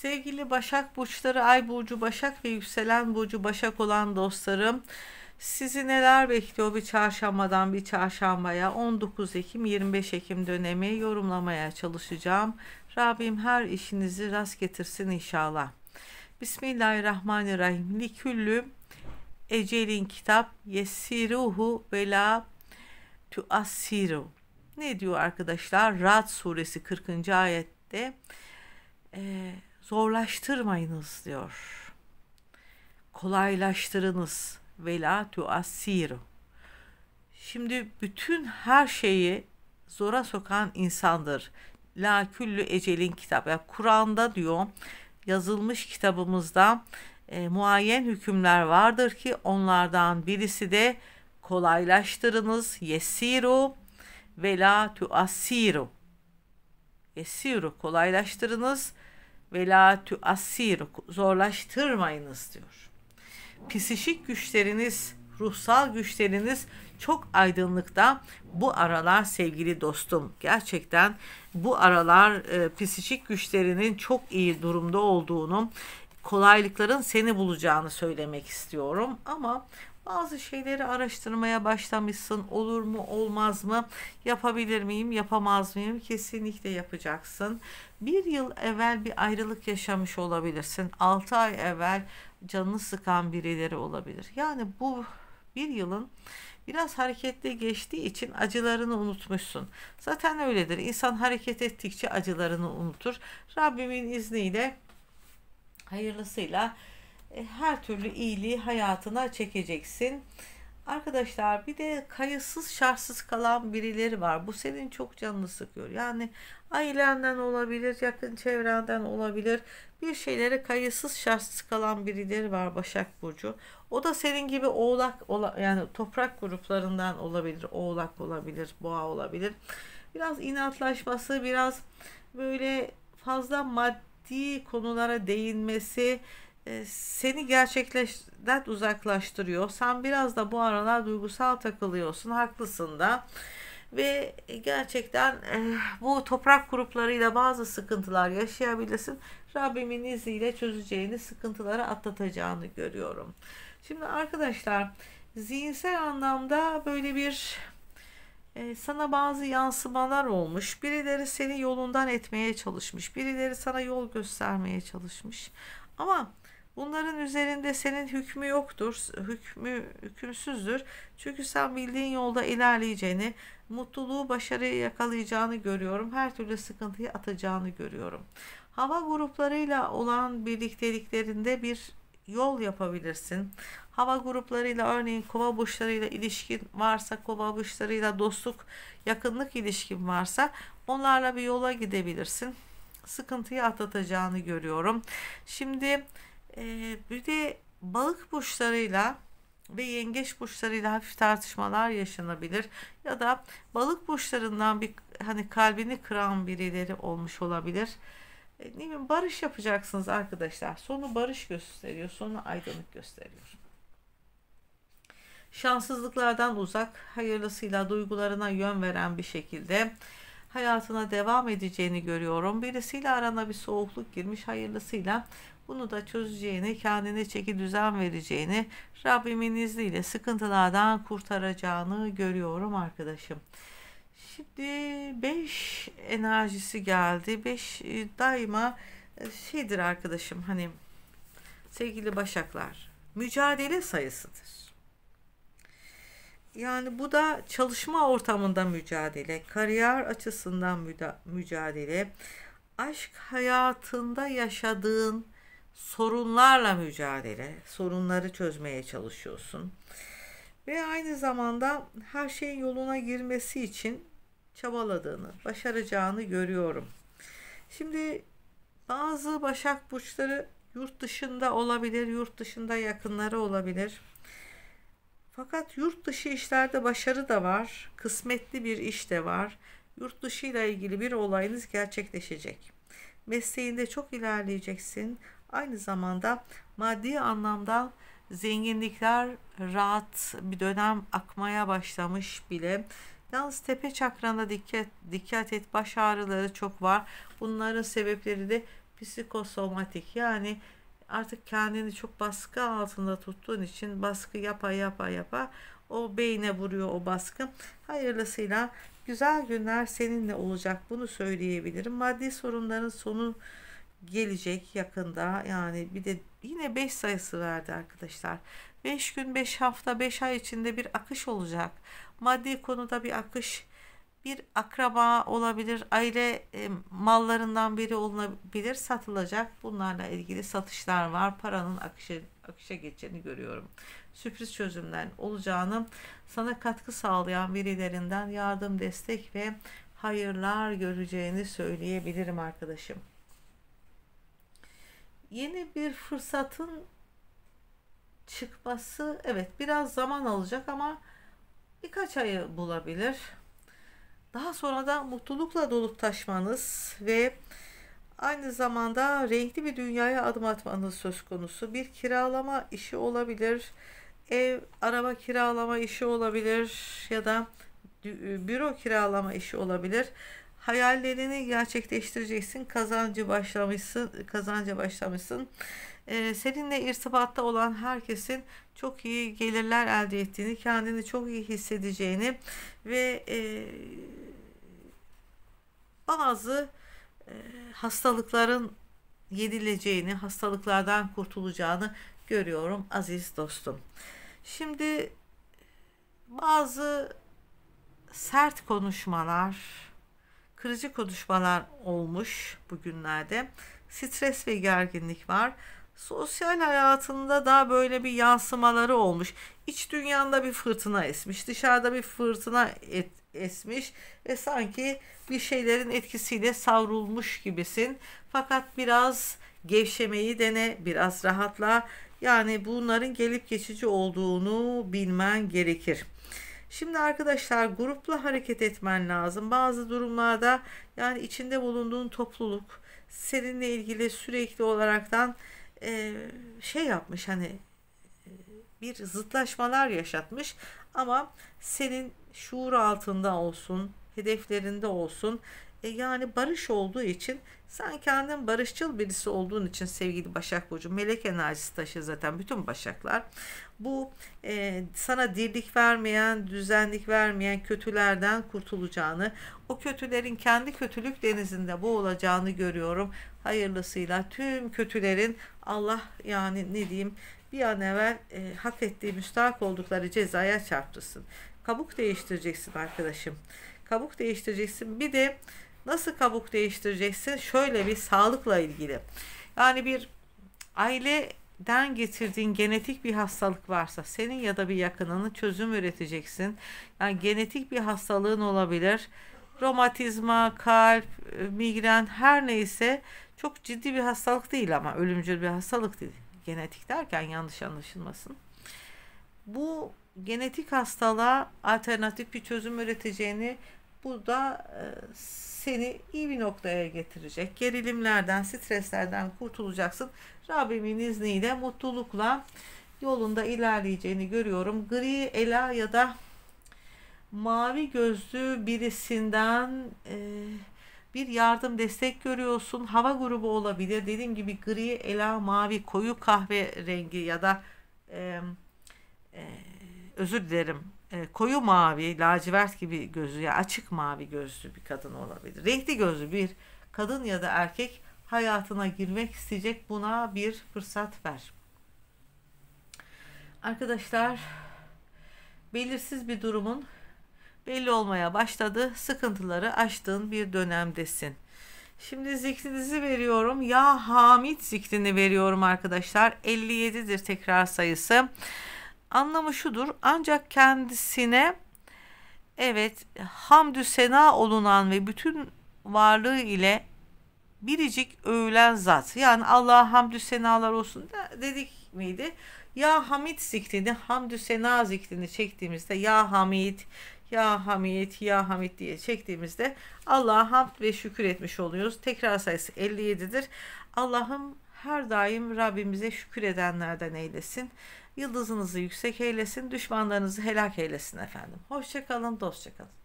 Sevgili Başak burçları, Ay burcu Başak ve yükselen burcu Başak olan dostlarım, sizi neler bekliyor bir çarşambadan bir çarşambaya 19 Ekim 25 Ekim dönemi yorumlamaya çalışacağım. Rabbim her işinizi rast getirsin inşallah. Bismillahirrahmanirrahim. Liküllü ecelin kitap yesiruhu Vela la tuassiru. Ne diyor arkadaşlar? Rad suresi 40. ayette. Eee zorlaştırmayınız diyor. Kolaylaştırınız vela tu asiru. Şimdi bütün her şeyi zora sokan insandır. La küllü ecelin kitap. Yani Kur'an'da diyor yazılmış kitabımızda e, muayyen hükümler vardır ki onlardan birisi de kolaylaştırınız yesiru vela tu asiru. Yesiru kolaylaştırınız velatü asir zorlaştırmayınız diyor. Psişik güçleriniz, ruhsal güçleriniz çok aydınlıkta bu aralar sevgili dostum. Gerçekten bu aralar e, psişik güçlerinin çok iyi durumda olduğunu, kolaylıkların seni bulacağını söylemek istiyorum ama bazı şeyleri araştırmaya başlamışsın. Olur mu, olmaz mı? Yapabilir miyim, yapamaz mıyım? Kesinlikle yapacaksın. Bir yıl evvel bir ayrılık yaşamış olabilirsin. 6 ay evvel canını sıkan birileri olabilir. Yani bu bir yılın biraz hareketli geçtiği için acılarını unutmuşsun. Zaten öyledir. İnsan hareket ettikçe acılarını unutur. Rabbimin izniyle hayırlısıyla e, her türlü iyiliği hayatına çekeceksin. Arkadaşlar bir de kayıtsız şartsız kalan birileri var. Bu senin çok canını sıkıyor. Yani ailenden olabilir, yakın çevrenden olabilir. Bir şeylere kayıtsız şartsız kalan birileri var Başak Burcu. O da senin gibi oğlak yani toprak gruplarından olabilir. Oğlak olabilir, boğa olabilir. Biraz inatlaşması, biraz böyle fazla maddi konulara değinmesi, e, seni gerçekleşten uzaklaştırıyor. Sen biraz da bu aralar duygusal takılıyorsun. Haklısın da. Ve gerçekten e, bu toprak gruplarıyla bazı sıkıntılar yaşayabilirsin. Rabbimin izniyle çözeceğini, sıkıntıları atlatacağını görüyorum. Şimdi arkadaşlar zihinsel anlamda böyle bir e, sana bazı yansımalar olmuş. Birileri seni yolundan etmeye çalışmış. Birileri sana yol göstermeye çalışmış. Ama Bunların üzerinde senin hükmü yoktur, hükmü hükümsüzdür. Çünkü sen bildiğin yolda ilerleyeceğini, mutluluğu, başarıyı yakalayacağını görüyorum. Her türlü sıkıntıyı atacağını görüyorum. Hava gruplarıyla olan birlikteliklerinde bir yol yapabilirsin. Hava gruplarıyla örneğin kova burçlarıyla ilişkin varsa, kova burçlarıyla dostluk, yakınlık ilişkin varsa onlarla bir yola gidebilirsin. Sıkıntıyı atlatacağını görüyorum. Şimdi ee, bir de balık burçlarıyla ve yengeç burçlarıyla hafif tartışmalar yaşanabilir ya da balık burçlarından bir hani kalbini kıran birileri olmuş olabilir. Ee, ne bileyim barış yapacaksınız arkadaşlar. Sonu barış gösteriyor, sonu aydınlık gösteriyor. Şanssızlıklardan uzak, hayırlısıyla duygularına yön veren bir şekilde hayatına devam edeceğini görüyorum. Birisiyle arana bir soğukluk girmiş hayırlısıyla bunu da çözeceğini, kendine çeki düzen vereceğini, Rabbimin izniyle sıkıntılardan kurtaracağını görüyorum arkadaşım. Şimdi 5 enerjisi geldi. 5 e, daima e, şeydir arkadaşım hani sevgili başaklar mücadele sayısıdır. Yani bu da çalışma ortamında mücadele, kariyer açısından mücadele, aşk hayatında yaşadığın sorunlarla mücadele, sorunları çözmeye çalışıyorsun. Ve aynı zamanda her şeyin yoluna girmesi için çabaladığını, başaracağını görüyorum. Şimdi bazı Başak burçları yurt dışında olabilir, yurt dışında yakınları olabilir. Fakat yurt dışı işlerde başarı da var, kısmetli bir iş de var. Yurt dışı ile ilgili bir olayınız gerçekleşecek. Mesleğinde çok ilerleyeceksin. Aynı zamanda maddi anlamda zenginlikler rahat bir dönem akmaya başlamış bile. Yalnız tepe çakrana dikkat, dikkat et. Baş ağrıları çok var. Bunların sebepleri de psikosomatik yani artık kendini çok baskı altında tuttuğun için baskı yapa yapa yapa o beyne vuruyor o baskı. Hayırlısıyla güzel günler seninle olacak bunu söyleyebilirim. Maddi sorunların sonu gelecek yakında. Yani bir de yine 5 sayısı verdi arkadaşlar. 5 gün, 5 hafta, 5 ay içinde bir akış olacak. Maddi konuda bir akış bir akraba olabilir, aile e, mallarından biri olabilir, satılacak. Bunlarla ilgili satışlar var. Paranın akışı akışa geçeceğini görüyorum. Sürpriz çözümler olacağını, sana katkı sağlayan birilerinden yardım, destek ve hayırlar göreceğini söyleyebilirim arkadaşım. Yeni bir fırsatın çıkması evet biraz zaman alacak ama birkaç ayı bulabilir daha sonra da mutlulukla dolup taşmanız ve aynı zamanda renkli bir dünyaya adım atmanız söz konusu. Bir kiralama işi olabilir, ev, araba kiralama işi olabilir ya da büro kiralama işi olabilir hayallerini gerçekleştireceksin. Kazancı başlamışsın, kazanca başlamışsın. Ee, seninle irtibatta olan herkesin çok iyi gelirler elde ettiğini, kendini çok iyi hissedeceğini ve e, bazı e, hastalıkların yenileceğini, hastalıklardan kurtulacağını görüyorum aziz dostum. Şimdi bazı sert konuşmalar, Kırıcı konuşmalar olmuş bugünlerde. Stres ve gerginlik var. Sosyal hayatında da böyle bir yansımaları olmuş. İç dünyanda bir fırtına esmiş, dışarıda bir fırtına et, esmiş ve sanki bir şeylerin etkisiyle savrulmuş gibisin. Fakat biraz gevşemeyi dene, biraz rahatla. Yani bunların gelip geçici olduğunu bilmen gerekir. Şimdi arkadaşlar grupla hareket etmen lazım. Bazı durumlarda yani içinde bulunduğun topluluk seninle ilgili sürekli olaraktan e, şey yapmış hani e, bir zıtlaşmalar yaşatmış ama senin şuur altında olsun hedeflerinde olsun. E yani barış olduğu için sen kendin barışçıl birisi olduğun için sevgili Başak Burcu melek enerjisi taşır zaten bütün Başaklar. Bu e, sana dirlik vermeyen, düzenlik vermeyen kötülerden kurtulacağını, o kötülerin kendi kötülük denizinde boğulacağını görüyorum. Hayırlısıyla tüm kötülerin Allah yani ne diyeyim bir an evvel e, hak ettiği müstahak oldukları cezaya çarptırsın. Kabuk değiştireceksin arkadaşım. Kabuk değiştireceksin. Bir de nasıl kabuk değiştireceksin? Şöyle bir sağlıkla ilgili. Yani bir aileden getirdiğin genetik bir hastalık varsa senin ya da bir yakınının çözüm üreteceksin. Yani genetik bir hastalığın olabilir. Romatizma, kalp, e, migren her neyse çok ciddi bir hastalık değil ama ölümcül bir hastalık değil. Genetik derken yanlış anlaşılmasın. Bu genetik hastalığa alternatif bir çözüm üreteceğini bu da e, seni iyi bir noktaya getirecek. Gerilimlerden, streslerden kurtulacaksın. Rabbimin izniyle mutlulukla yolunda ilerleyeceğini görüyorum. Gri ela ya da mavi gözlü birisinden e, bir yardım destek görüyorsun. Hava grubu olabilir. Dediğim gibi gri, ela, mavi, koyu kahve rengi ya da e, özür dilerim e, koyu mavi, lacivert gibi gözlü ya yani açık mavi gözlü bir kadın olabilir. Renkli gözlü bir kadın ya da erkek hayatına girmek isteyecek buna bir fırsat ver. Arkadaşlar belirsiz bir durumun belli olmaya başladı. Sıkıntıları aştığın bir dönemdesin. Şimdi zikrinizi veriyorum. Ya Hamit zikrini veriyorum arkadaşlar. 57'dir tekrar sayısı. Anlamı şudur. Ancak kendisine evet hamdü sena olunan ve bütün varlığı ile biricik övülen zat. Yani Allah'a hamdü senalar olsun da dedik miydi? Ya Hamid zikrini, hamdü sena zikrini çektiğimizde ya Hamid, ya Hamid, ya Hamid diye çektiğimizde Allah'a hamd ve şükür etmiş oluyoruz. Tekrar sayısı 57'dir. Allah'ım her daim Rabbimize şükür edenlerden eylesin. Yıldızınızı yüksek eylesin, düşmanlarınızı helak eylesin efendim. Hoşçakalın, dostçakalın.